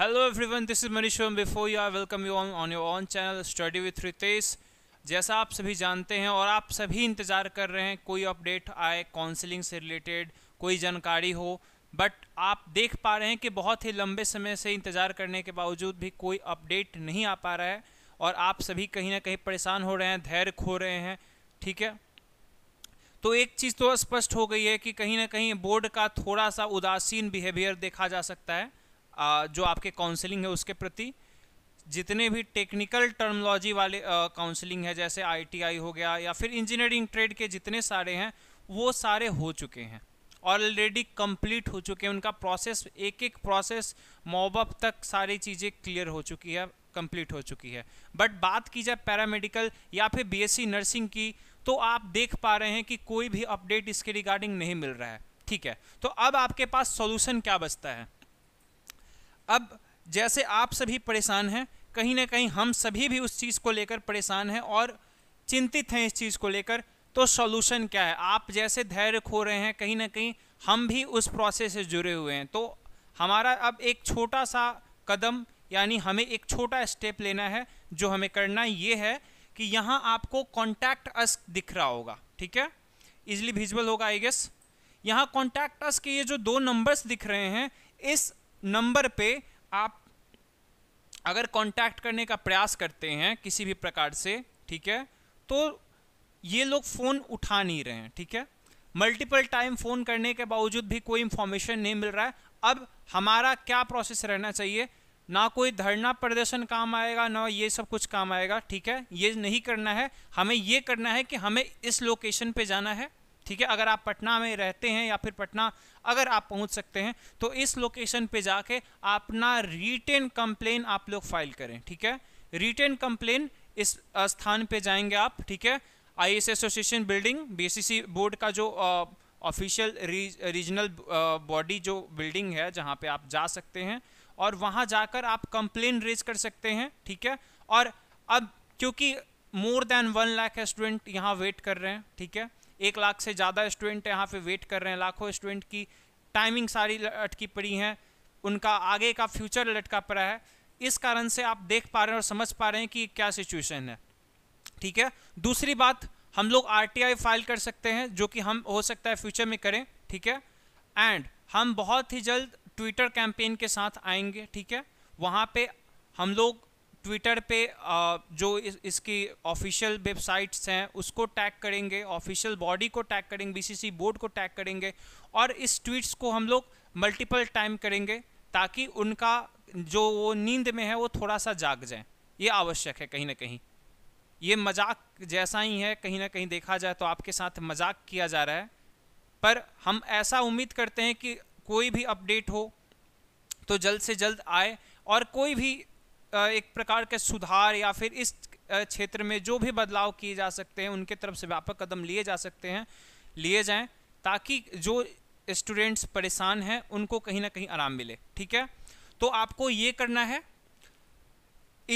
hello everyone this is Manish before you are welcome you on on your on channel study with Ritesh जैसा आप सभी जानते हैं और आप सभी इंतज़ार कर रहे हैं कोई अपडेट आए काउंसलिंग से रिलेटेड कोई जानकारी हो बट आप देख पा रहे हैं कि बहुत ही लंबे समय से इंतज़ार करने के बावजूद भी कोई अपडेट नहीं आ पा रहा है और आप सभी कहीं ना कहीं परेशान हो रहे हैं धैर्य खो रहे हैं ठीक है तो एक चीज़ तो स्पष्ट हो गई है कि कहीं ना कहीं बोर्ड का थोड़ा सा उदासीन बिहेवियर देखा जा सकता है जो आपके काउंसलिंग है उसके प्रति जितने भी टेक्निकल टर्मोलॉजी वाले काउंसलिंग है जैसे आईटीआई हो गया या फिर इंजीनियरिंग ट्रेड के जितने सारे हैं वो सारे हो चुके हैं ऑलरेडी कंप्लीट हो चुके हैं उनका प्रोसेस एक एक प्रोसेस मॉबअप तक सारी चीज़ें क्लियर हो चुकी है कंप्लीट हो चुकी है बट बात की जाए पैरामेडिकल या फिर बीएससी नर्सिंग की तो आप देख पा रहे हैं कि कोई भी अपडेट इसके रिगार्डिंग नहीं मिल रहा है ठीक है तो अब आपके पास सोल्यूशन क्या बचता है अब जैसे आप सभी परेशान हैं कहीं ना कहीं हम सभी भी उस चीज़ को लेकर परेशान हैं और चिंतित हैं इस चीज़ को लेकर तो सॉल्यूशन क्या है आप जैसे धैर्य खो रहे हैं कहीं ना कहीं हम भी उस प्रोसेस से जुड़े हुए हैं तो हमारा अब एक छोटा सा कदम यानी हमें एक छोटा स्टेप लेना है जो हमें करना ये है कि यहाँ आपको कॉन्टैक्ट अस दिख रहा होगा ठीक है इजली विजिबल होगा आई गेस यहाँ कॉन्टैक्ट अस के ये जो दो नंबर्स दिख रहे हैं इस नंबर पे आप अगर कांटेक्ट करने का प्रयास करते हैं किसी भी प्रकार से ठीक है तो ये लोग फ़ोन उठा नहीं रहे हैं ठीक है मल्टीपल टाइम फ़ोन करने के बावजूद भी कोई इन्फॉर्मेशन नहीं मिल रहा है अब हमारा क्या प्रोसेस रहना चाहिए ना कोई धरना प्रदर्शन काम आएगा ना ये सब कुछ काम आएगा ठीक है ये नहीं करना है हमें ये करना है कि हमें इस लोकेशन पे जाना है ठीक है अगर आप पटना में रहते हैं या फिर पटना अगर आप पहुंच सकते हैं तो इस लोकेशन पे जाके अपना रिटेन कंप्लेन आप लोग फाइल करें ठीक है रिटेन कंप्लेन इस स्थान पे जाएंगे आप ठीक है I association building BCC board का जो ऑफिशियल रीजनल बॉडी जो बिल्डिंग है जहाँ पर आप जा सकते हैं और वहाँ जाकर आप कंप्लेन रेज कर सकते हैं ठीक है और अब क्योंकि more than one lakh student यहाँ वेट कर रहे हैं ठीक है एक लाख से ज़्यादा स्टूडेंट यहाँ पे वेट कर रहे हैं लाखों स्टूडेंट की टाइमिंग सारी अटकी पड़ी हैं उनका आगे का फ्यूचर लटका पड़ा है इस कारण से आप देख पा रहे हैं और समझ पा रहे हैं कि क्या सिचुएशन है ठीक है दूसरी बात हम लोग आर फाइल कर सकते हैं जो कि हम हो सकता है फ्यूचर में करें ठीक है एंड हम बहुत ही जल्द ट्विटर कैंपेन के साथ आएंगे ठीक है वहाँ पे हम लोग ट्विटर पे जो इस, इसकी ऑफिशियल वेबसाइट्स हैं उसको टैग करेंगे ऑफिशियल बॉडी को टैग करेंगे बीसीसी बोर्ड को टैग करेंगे और इस ट्वीट्स को हम लोग मल्टीपल टाइम करेंगे ताकि उनका जो वो नींद में है वो थोड़ा सा जाग जाए ये आवश्यक है कहीं ना कहीं ये मजाक जैसा ही है कहीं ना कहीं देखा जाए तो आपके साथ मजाक किया जा रहा है पर हम ऐसा उम्मीद करते हैं कि कोई भी अपडेट हो तो जल्द से जल्द आए और कोई भी एक प्रकार के सुधार या फिर इस क्षेत्र में जो भी बदलाव किए जा सकते हैं उनके तरफ से व्यापक कदम लिए जा सकते हैं लिए जाएं ताकि जो स्टूडेंट्स परेशान हैं उनको कहीं ना कहीं आराम मिले ठीक है तो आपको ये करना है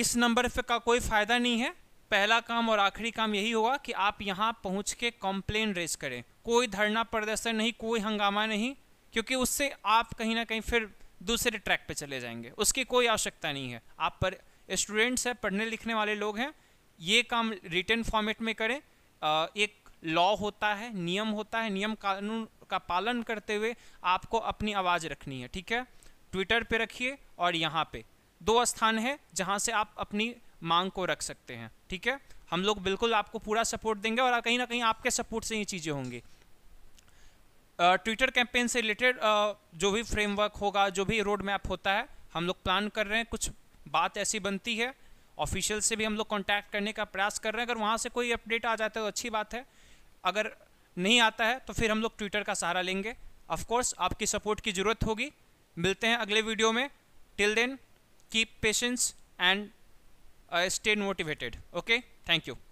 इस नंबर पे का कोई फ़ायदा नहीं है पहला काम और आखिरी काम यही होगा कि आप यहाँ पहुँच के कॉम्प्लेन रेज करें कोई धरना प्रदर्शन नहीं कोई हंगामा नहीं क्योंकि उससे आप कहीं ना कहीं फिर दूसरे ट्रैक पे चले जाएंगे उसकी कोई आवश्यकता नहीं है आप पर स्टूडेंट्स हैं पढ़ने लिखने वाले लोग हैं ये काम रिटर्न फॉर्मेट में करें आ, एक लॉ होता है नियम होता है नियम कानून का पालन करते हुए आपको अपनी आवाज़ रखनी है ठीक है ट्विटर पर रखिए और यहाँ पर दो स्थान है जहाँ से आप अपनी मांग को रख सकते हैं ठीक है हम लोग बिल्कुल आपको पूरा सपोर्ट देंगे और कहीं ना कहीं आपके सपोर्ट से ये चीज़ें होंगी ट्विटर कैंपेन से रिलेटेड जो भी फ्रेमवर्क होगा जो भी रोड मैप होता है हम लोग प्लान कर रहे हैं कुछ बात ऐसी बनती है ऑफिशियल से भी हम लोग कॉन्टैक्ट करने का प्रयास कर रहे हैं अगर वहाँ से कोई अपडेट आ जाता है तो अच्छी बात है अगर नहीं आता है तो फिर हम लोग ट्विटर का सहारा लेंगे ऑफकोर्स आपकी सपोर्ट की ज़रूरत होगी मिलते हैं अगले वीडियो में till then keep patience and stay motivated okay thank you